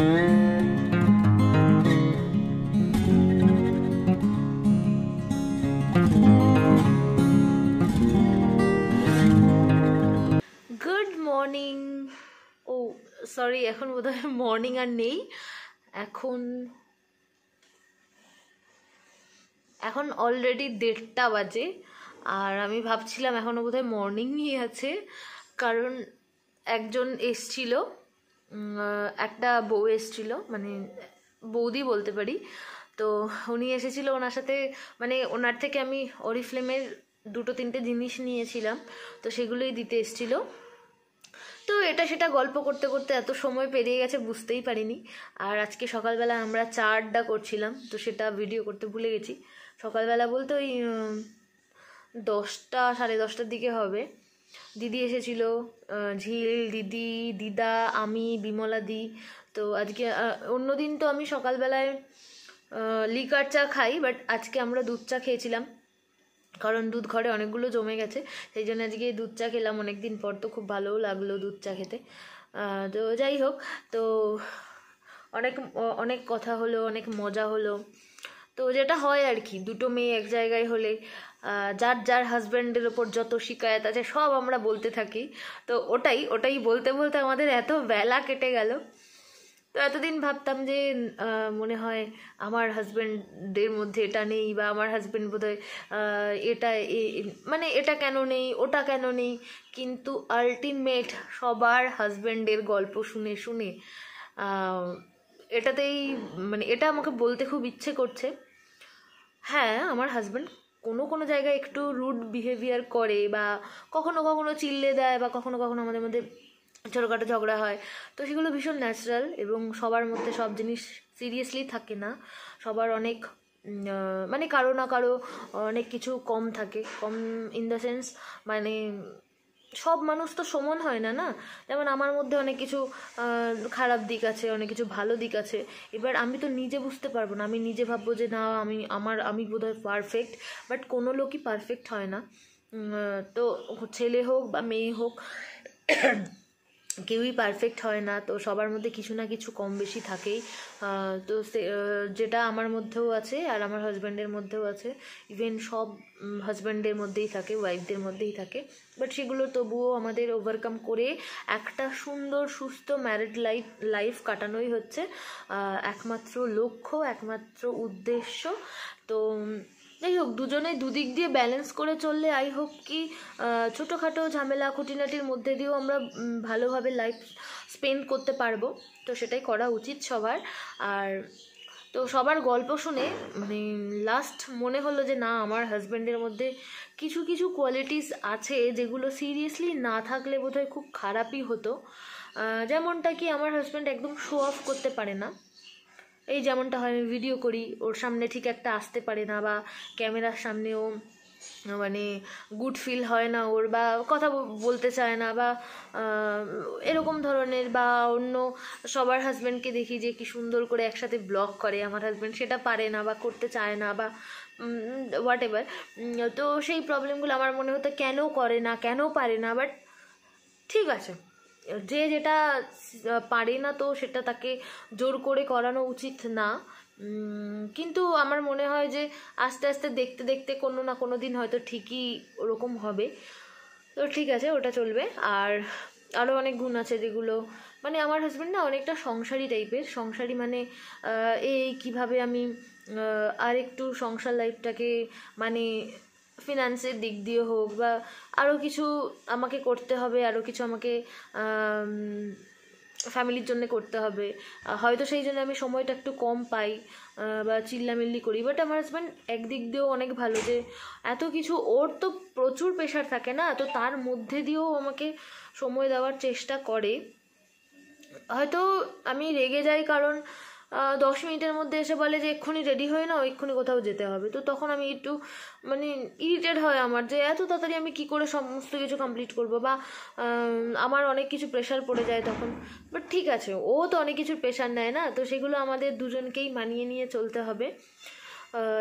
morning ও sorry এখন বোধ হয় মর্নিং আর নেই এখন এখন অলরেডি দেড়টা বাজে আর আমি ভাবছিলাম এখনও বোধ হয় মর্নিংই আছে কারণ একজন এসছিল একটা বউ এসেছিলো মানে বৌদি বলতে পারি তো উনি এসেছিলো ওনার সাথে মানে ওনার থেকে আমি অরিফ্লেমের দুটো তিনটে জিনিস নিয়েছিলাম তো সেগুলোই দিতে এসেছিলো তো এটা সেটা গল্প করতে করতে এত সময় পেরিয়ে গেছে বুঝতেই পারিনি আর আজকে সকালবেলা আমরা চা আড্ডা করছিলাম তো সেটা ভিডিও করতে ভুলে গেছি সকালবেলা বলতে ওই দশটা সাড়ে দশটার দিকে হবে দিদি এসেছিল ঝিল দিদি দিদা আমি বিমলাদি তো আজকে অন্য দিন তো আমি সকালবেলায় লিকার চা খাই বাট আজকে আমরা দুধ চা খেয়েছিলাম কারণ দুধ ঘরে অনেকগুলো জমে গেছে সেই জন্য আজকে দুধ চা খেলাম অনেক দিন পর তো খুব ভালোও লাগলো দুধ চা খেতে তো যাই হোক তো অনেক অনেক কথা হলো অনেক মজা হলো তো যেটা হয় আর কি দুটো মেয়ে এক জায়গায় হলে যার যার হাজব্যান্ডের ওপর যত শিকায়ত আছে সব আমরা বলতে থাকি তো ওটাই ওটাই বলতে বলতে আমাদের এত বেলা কেটে গেল তো এতদিন ভাবতাম যে মনে হয় আমার হাজব্যান্ডের মধ্যে এটা নেই বা আমার হাজব্যান্ড বোধহয় এটা মানে এটা কেন নেই ওটা কেন নেই কিন্তু আলটিমেট সবার হাজব্যান্ডের গল্প শুনে শুনে এটাতেই মানে এটা আমাকে বলতে খুব ইচ্ছে করছে হ্যাঁ আমার হাজব্যান্ড কোনো কোনো জায়গায় একটু রুড বিহেভিয়ার করে বা কখনো কখনো চিল্লে দেয় বা কখনো কখনো আমাদের মধ্যে ছোটোখাটো ঝগড়া হয় তো সেগুলো ভীষণ ন্যাচারাল এবং সবার মধ্যে সব জিনিস সিরিয়াসলি থাকে না সবার অনেক মানে কারো না কারো অনেক কিছু কম থাকে কম ইন দ্য সেন্স মানে সব মানুষ তো সমান হয় না না যেমন আমার মধ্যে অনেক কিছু খারাপ দিক আছে অনেক কিছু ভালো দিক আছে এবার আমি তো নিজে বুঝতে পারবো না আমি নিজে ভাববো যে না আমি আমার আমি বোধহয় পারফেক্ট বাট কোনো লোকই পারফেক্ট হয় না তো ছেলে হোক বা মেয়ে হোক কেউই পারফেক্ট হয় না তো সবার মধ্যে কিছু না কিছু কম বেশি থাকেই তো যেটা আমার মধ্যেও আছে আর আমার হাজব্যান্ডের মধ্যেও আছে ইভেন সব হাজব্যান্ডের মধ্যেই থাকে ওয়াইফদের মধ্যেই থাকে বাট সেগুলো তবুও আমাদের ওভারকাম করে একটা সুন্দর সুস্থ ম্যারিড লাইফ লাইফ কাটানোই হচ্ছে একমাত্র লক্ষ্য একমাত্র উদ্দেশ্য তো যাই হোক দুজনে দুদিক দিয়ে ব্যালেন্স করে চললে আই হোক কি ছোটোখাটো ঝামেলা খুঁটিনাটির মধ্যে দিয়েও আমরা ভালোভাবে লাইফ স্পেন্ড করতে পারবো তো সেটাই করা উচিত সবার আর তো সবার গল্প শুনে মানে লাস্ট মনে হলো যে না আমার হাজব্যান্ডের মধ্যে কিছু কিছু কোয়ালিটিস আছে যেগুলো সিরিয়াসলি না থাকলে বোধহয় খুব খারাপই হতো যেমনটা কি আমার হাজব্যান্ড একদম শো অফ করতে পারে না এই যেমনটা হয় আমি ভিডিও করি ওর সামনে ঠিক একটা আসতে পারে না বা ক্যামেরার সামনেও মানে গুড ফিল হয় না ওর বা কথা বলতে চায় না বা এরকম ধরনের বা অন্য সবার হাজব্যান্ডকে দেখি যে কি সুন্দর করে একসাথে ব্লগ করে আমার হাজব্যান্ড সেটা পারে না বা করতে চায় না বা হোয়াট এভার তো সেই প্রবলেমগুলো আমার মনে হতো কেন করে না কেন পারে না বাট ঠিক আছে যে যেটা পারে না তো সেটা তাকে জোর করে করানো উচিত না কিন্তু আমার মনে হয় যে আস্তে আস্তে দেখতে দেখতে কোনো না কোনো দিন হয়তো ঠিকই ওরকম হবে তো ঠিক আছে ওটা চলবে আর আরও অনেক গুণ আছে যেগুলো মানে আমার হাজব্যান্ড না অনেকটা সংসারী টাইপের সংসারী মানে এই কিভাবে আমি আর একটু সংসার লাইফটাকে মানে ফিনান্সের দিক দিয়ে হোক বা আরও কিছু আমাকে করতে হবে আরও কিছু আমাকে ফ্যামিলির জন্য করতে হবে হয়তো সেই জন্য আমি সময়টা একটু কম পাই বা চিল্লামিল্লি করি বাট আমার হাজব্যান্ড একদিক দিয়েও অনেক ভালো যে এত কিছু ওর তো প্রচুর প্রেশার থাকে না তো তার মধ্যে দিয়েও আমাকে সময় দেওয়ার চেষ্টা করে হয়তো আমি রেগে যাই কারণ দশ মিনিটের মধ্যে এসে বলে যে এক্ষুনি রেডি হয়ে নাও এক্ষুনি কোথাও যেতে হবে তো তখন আমি একটু মানে ইরিটেড হয় আমার যে এত তাড়াতাড়ি আমি কি করে সমস্ত কিছু কমপ্লিট করব বা আমার অনেক কিছু প্রেশার পড়ে যায় তখন বাট ঠিক আছে ও তো অনেক কিছু প্রেশার নেয় না তো সেগুলো আমাদের দুজনকেই মানিয়ে নিয়ে চলতে হবে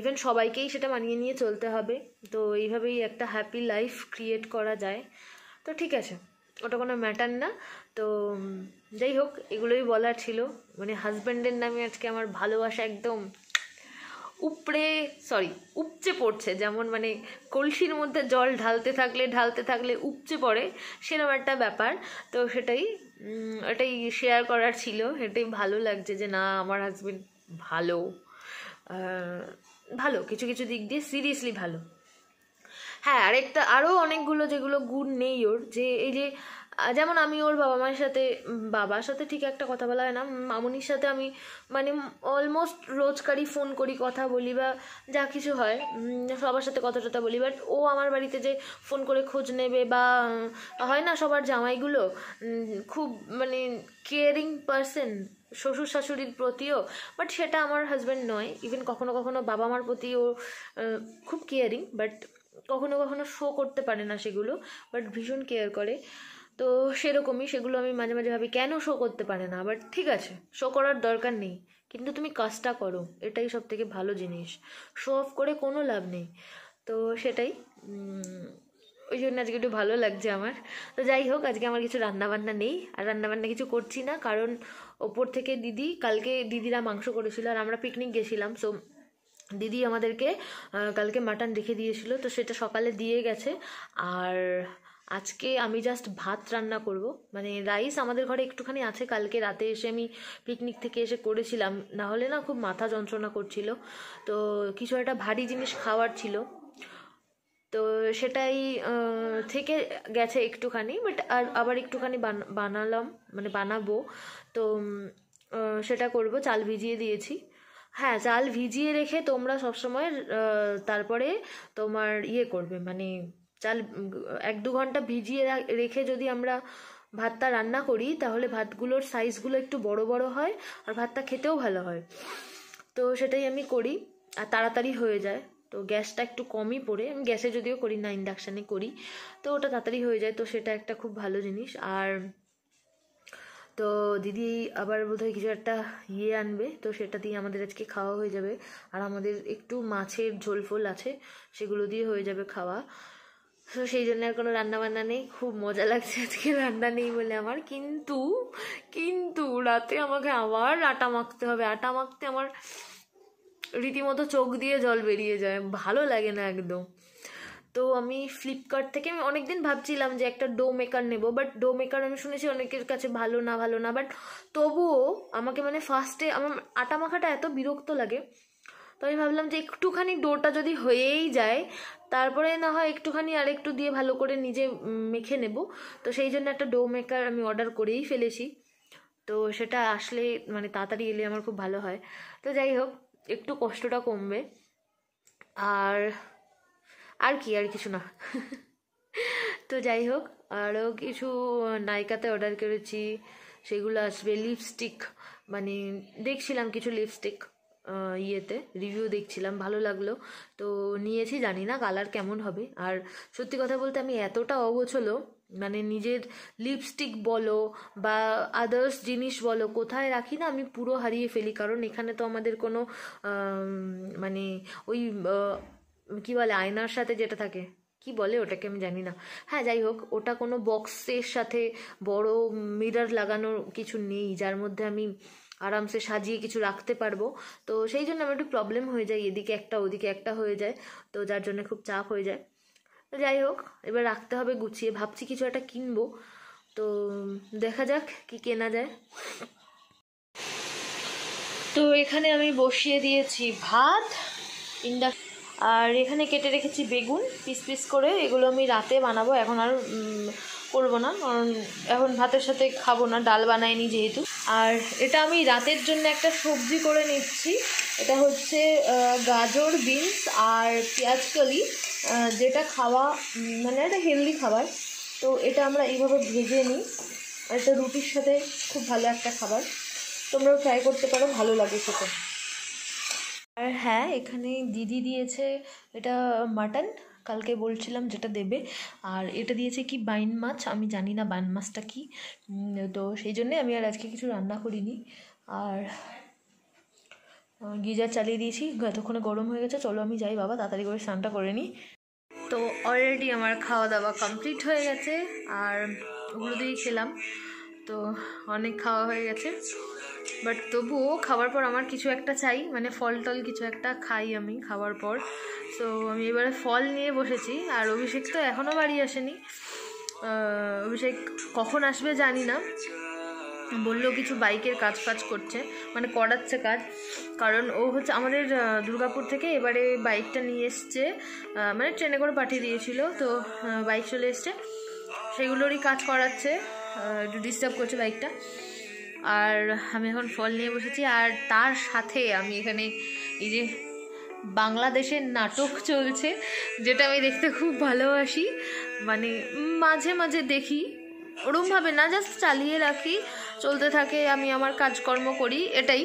ইভেন সবাইকেই সেটা মানিয়ে নিয়ে চলতে হবে তো এইভাবেই একটা হ্যাপি লাইফ ক্রিয়েট করা যায় তো ঠিক আছে ওটা কোনো ম্যাটার না তো যাই হোক এগুলোই বলার ছিল মানে হাজব্যান্ডের নামে আজকে আমার ভালোবাসা একদম উপড়ে সরি উপচে পড়ছে যেমন মানে কলসির মধ্যে জল ঢালতে থাকলে ঢালতে থাকলে উপচে পড়ে সেরকম একটা ব্যাপার তো সেটাই এটাই শেয়ার করার ছিল সেটাই ভালো লাগছে যে না আমার হাজব্যান্ড ভালো ভালো কিছু কিছু দিক দিয়ে সিরিয়াসলি ভালো হ্যাঁ আরেকটা আরও অনেকগুলো যেগুলো গুণ নেই ওর যে এই যে যেমন আমি ওর বাবা মায়ের সাথে বাবার সাথে ঠিক একটা কথা বলা হয় না মামুনির সাথে আমি মানে অলমোস্ট রোজকারই ফোন করি কথা বলি বা যা কিছু হয় সবার সাথে কথা টথা বলি বাট ও আমার বাড়িতে যে ফোন করে খোঁজ নেবে বা হয় না সবার জামাইগুলো খুব মানে কেয়ারিং পারসন শ্বশুর শাশুড়ির প্রতিও বাট সেটা আমার হাজব্যান্ড নয় ইভেন কখনো কখনো বাবা মার প্রতিও খুব কেয়ারিং বাট কখনো কখনো শো করতে পারে না সেগুলো বাট ভীষণ কেয়ার করে তো সেরকমই সেগুলো আমি মাঝে মাঝে ভাবি কেন শো করতে পারে না বাট ঠিক আছে শো করার দরকার নেই কিন্তু তুমি কাজটা করো এটাই সব থেকে ভালো জিনিস শো অফ করে কোনো লাভ নেই তো সেটাই ওই জন্য আজকে একটু ভালো লাগছে আমার তো যাই হোক আজকে আমার কিছু রান্নাবান্না নেই আর রান্নাবান্না কিছু করছি না কারণ ওপর থেকে দিদি কালকে দিদিরা মাংস করেছিল আর আমরা পিকনিক গেছিলাম সো দিদি আমাদেরকে কালকে মাটন রেখে দিয়েছিল তো সেটা সকালে দিয়ে গেছে আর আজকে আমি জাস্ট ভাত রান্না করব মানে রাইস আমাদের ঘরে একটুখানি আছে কালকে রাতে এসে আমি পিকনিক থেকে এসে করেছিলাম না হলে না খুব মাথা যন্ত্রণা করছিল তো কিছু একটা ভারী জিনিস খাওয়ার ছিল তো সেটাই থেকে গেছে একটুখানি বাট আর আবার একটুখানি বানালাম মানে বানাবো তো সেটা করব চাল ভিজিয়ে দিয়েছি হ্যাঁ চাল ভিজিয়ে রেখে তোমরা সবসময় তারপরে তোমার ইয়ে করবে মানে চাল এক দু ঘন্টা ভিজিয়ে রেখে যদি আমরা ভাতটা রান্না করি তাহলে ভাতগুলোর সাইজগুলো একটু বড় বড় হয় আর ভাতটা খেতেও ভালো হয় তো সেটাই আমি করি আর তাড়াতাড়ি হয়ে যায় তো গ্যাসটা একটু কমই পড়ে আমি গ্যাসে যদিও করি না ইন্ডাকশানে করি তো ওটা তাড়াতাড়ি হয়ে যায় তো সেটা একটা খুব ভালো জিনিস আর তো দিদি আবার বোধহয় কিছু একটা ইয়ে আনবে তো সেটা দিয়ে আমাদের আজকে খাওয়া হয়ে যাবে আর আমাদের একটু মাছের ঝোল ফোল আছে সেগুলো দিয়ে হয়ে যাবে খাওয়া তো সেই জন্য আর কোনো রান্নাবান্না নেই খুব মজা লাগছে আজকে রান্না নেই বলে আমার কিন্তু কিন্তু রাতে আমাকে আবার আটা মাখতে হবে আটা মাখতে আমার রীতিমতো চোখ দিয়ে জল বেরিয়ে যায় ভালো লাগে না একদম তো আমি ফ্লিপকার্ট থেকে আমি অনেক দিন ভাবছিলাম যে একটা ডো মেকার নেব বাট ডো মেকার আমি শুনেছি অনেকের কাছে ভালো না ভালো না বাট তবুও আমাকে মানে ফার্স্টে আমার আটা মাখাটা এত বিরক্ত লাগে তো আমি ভাবলাম যে একটুখানি ডোটা যদি হয়েই যায় তারপরে না হয় একটুখানি আর একটু দিয়ে ভালো করে নিজে মেখে নেব তো সেই জন্য একটা ডো মেকার আমি অর্ডার করেই ফেলেছি তো সেটা আসলে মানে তাড়াতাড়ি এলে আমার খুব ভালো হয় তো যাই হোক একটু কষ্টটা কমবে আর আর কি আর কিছু না তো যাই হোক আরও কিছু নায়িকাতে অর্ডার করেছি সেগুলো আসবে লিপস্টিক মানে দেখছিলাম কিছু লিপস্টিক ইয়েতে রিভিউ দেখছিলাম ভালো লাগলো তো নিয়েছি জানি না কালার কেমন হবে আর সত্যি কথা বলতে আমি এতটা অগোছলো মানে নিজের লিপস্টিক বলো বা আদার্স জিনিস বলো কোথায় রাখি না আমি পুরো হারিয়ে ফেলি কারণ এখানে তো আমাদের কোনো মানে ওই কি বলে আয়নার সাথে যেটা থাকে কি বলে ওটাকে আমি জানি না হ্যাঁ যাই হোক ওটা কোনো বক্সের সাথে বড় মিরার লাগানোর কিছু নেই যার মধ্যে আমি আরামসে সাজিয়ে কিছু রাখতে পারবো তো সেই জন্য আমার একটু প্রবলেম হয়ে যায় এদিকে একটা ওদিকে একটা হয়ে যায় তো যার জন্য খুব চাপ হয়ে যায় তো যাই হোক এবার রাখতে হবে গুছিয়ে ভাবছি কিছু একটা কিনবো তো দেখা যাক কি কেনা যায় তো এখানে আমি বসিয়ে দিয়েছি ভাত ইন্ডাক আর এখানে কেটে রেখেছি বেগুন পিস পিস করে এগুলো আমি রাতে বানাবো এখন আর করব না কারণ এখন ভাতের সাথে খাবো না ডাল বানাইনি যেহেতু আর এটা আমি রাতের জন্য একটা সবজি করে নিচ্ছি এটা হচ্ছে গাজর বিনস আর পেঁয়াজ কলি যেটা খাওয়া মানে একটা হেলদি খাবার তো এটা আমরা এইভাবে ভেজে নিই এটা রুটির সাথে খুব ভালো একটা খাবার তোমরাও ট্রাই করতে পারো ভালো লাগে সেটা আর হ্যাঁ এখানে দিদি দিয়েছে এটা মাটন কালকে বলছিলাম যেটা দেবে আর এটা দিয়েছে কি বাইন মাছ আমি জানি না বাইন মাছটা কি তো সেই জন্যে আমি আর আজকে কিছু রান্না করিনি আর গিজার চালিয়ে দিয়েছি এতক্ষণে গরম হয়ে গেছে চলো আমি যাই বাবা তাড়াতাড়ি করে স্নানটা করে নিই তো অলরেডি আমার খাওয়া দাওয়া কমপ্লিট হয়ে গেছে আর ওগুলো দিয়েই খেলাম তো অনেক খাওয়া হয়ে গেছে বাট তবুও খাওয়ার পর আমার কিছু একটা চাই মানে ফল টল কিছু একটা খাই আমি খাওয়ার পর সো আমি এবারে ফল নিয়ে বসেছি আর অভিষেক তো এখনও বাড়ি আসেনি অভিষেক কখন আসবে জানি না বললেও কিছু বাইকের কাজ কাজ করছে মানে করাচ্ছে কাজ কারণ ও হচ্ছে আমাদের দুর্গাপুর থেকে এবারে বাইকটা নিয়ে এসছে মানে ট্রেনে করে পাঠিয়ে দিয়েছিল তো বাইক চলে এসছে সেগুলোরই কাজ করাচ্ছে একটু ডিস্টার্ব করছে বাইকটা আর আমি এখন ফল নিয়ে বসেছি আর তার সাথে আমি এখানে এই যে বাংলাদেশের নাটক চলছে যেটা আমি দেখতে খুব ভালোবাসি মানে মাঝে মাঝে দেখি ওরমভাবে না জাস্ট চালিয়ে রাখি চলতে থাকে আমি আমার কাজকর্ম করি এটাই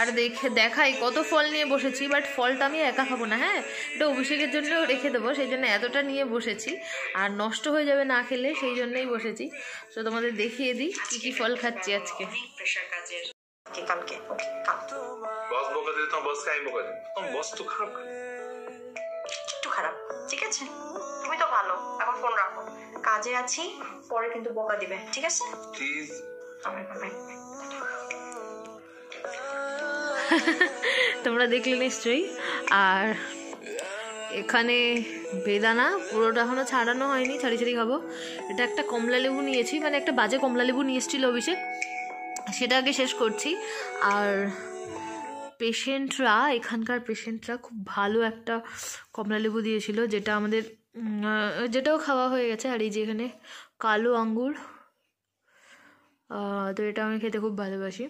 আর দেখে দেখাই কত ফল নিয়ে বসেছি বাট ফলটা আমি একা খাবো না হ্যাঁ এটা অভিষেকের জন্য রেখে দেবো সেই জন্য এতটা নিয়ে বসেছি আর নষ্ট হয়ে যাবে না খেলে সেই জন্যই বসেছি তো তোমাদের দেখিয়ে দিই কী কী ফল খাচ্ছি আজকে কালকে একটু খারাপ ঠিক আছে তুমি তো ভালো এখন রাখো কাজে আছি পরে কিন্তু বকা দিবে ঠিক আছে তোমরা দেখলে নিশ্চয়ই আর এখানে বেদানা পুরোটা এখনো ছাড়ানো হয়নি ছাড়ি ছাড়ি খাবো এটা একটা কমলা লেবু নিয়েছি মানে একটা বাজে কমলা লেবু নিয়ে এসেছিল অভিষেক সেটা আগে শেষ করছি আর পেশেন্টরা এখানকার পেশেন্টরা খুব ভালো একটা কমলা লেবু দিয়েছিল যেটা আমাদের যেটাও খাওয়া হয়ে গেছে আর এই যে এখানে কালো আঙ্গুর তো এটা আমি খেতে খুব ভালোবাসি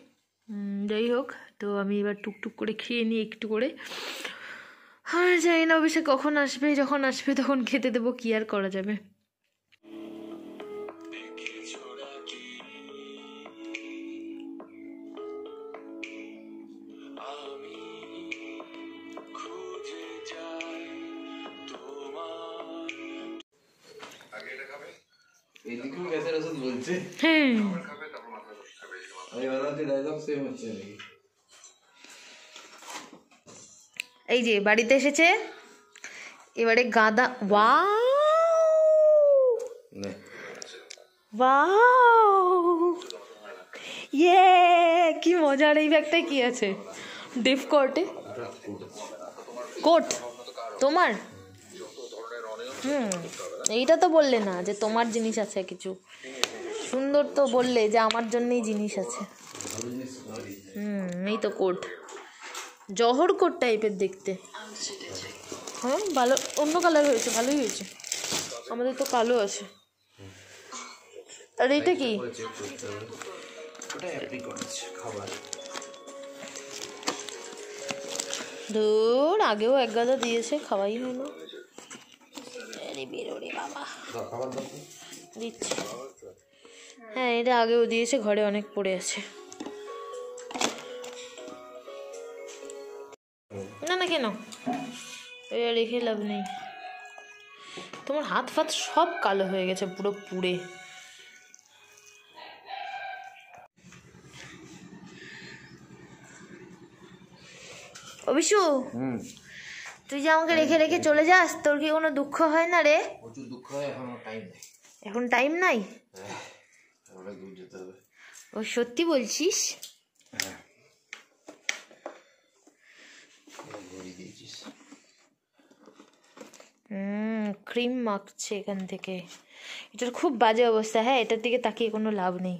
যাই হোক তো আমি এবার টুকটুক করে খেয়ে নিই একটু করে হ্যাঁ জানি না অবশ্যই কখন আসবে যখন আসবে তখন খেতে দেবো কি আর করা যাবে হ্যাঁ সেম হচ্ছে নাকি এই যে বাড়িতে এসেছে এবারে গাঁদা ইয়ে কি মজার এই ব্যাগটা কি আছে ডিফ কোর্টে কোট তোমার হুম এইটা তো বললে না যে তোমার জিনিস আছে কিছু সুন্দর তো বললে যে আমার জন্যই জিনিস আছে হুম এই তো কোট জহর কোট টাইপের দেখতে হ্যাঁ ভালো অন্য কালার হয়েছে ভালোই হয়েছে আমাদের তো কালো আছে আর এটা কি ধর আগেও এক গাদা দিয়েছে খাওয়াই হয় না বাবা হ্যাঁ এটা আগেও দিয়েছে ঘরে অনেক পড়ে আছে রেখে লাভ নেই তোমার হাত ফাত সব কালো হয়ে গেছে পুরো পুড়ে অভিষু তুই যে আমাকে রেখে রেখে চলে যাস তোর কি কোনো দুঃখ হয় না রে দুঃখ হয় এখন টাইম এখন টাইম নাই হ্যাঁ, ও সত্যি বলছিস হুম ক্রিম মাখছে এখান থেকে এটার খুব বাজে অবস্থা হ্যাঁ এটার দিকে তাকিয়ে কোনো লাভ নেই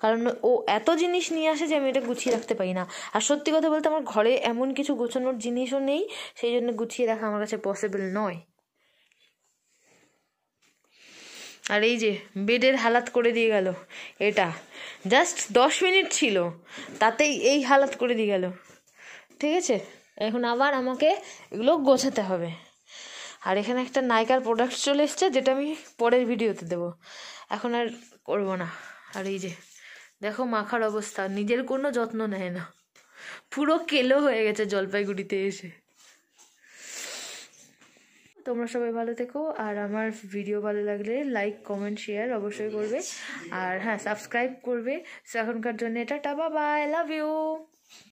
কারণ ও এত জিনিস নিয়ে আসে যে আমি এটা গুছিয়ে রাখতে পারি না আর সত্যি কথা বলতে আমার ঘরে এমন কিছু গোছানোর জিনিসও নেই সেই জন্য গুছিয়ে রাখা আমার কাছে পসিবল নয় আর এই যে বেডের হালাত করে দিয়ে গেল এটা জাস্ট দশ মিনিট ছিল তাতেই এই হালাত করে দিয়ে গেল ঠিক আছে এখন আবার আমাকে এগুলো গোছাতে হবে আর এখানে একটা নাইকার প্রোডাক্ট চলে এসছে যেটা আমি পরের ভিডিওতে দেবো এখন আর করবো না আর এই যে দেখো মাখার অবস্থা নিজের কোনো যত্ন নেয় না পুরো কেলো হয়ে গেছে জলপাইগুড়িতে এসে তোমরা সবাই ভালো থেকো আর আমার ভিডিও ভালো লাগলে লাইক কমেন্ট শেয়ার অবশ্যই করবে আর হ্যাঁ সাবস্ক্রাইব করবে এখনকার জন্য এটা টাবা বাই লাভ ইউ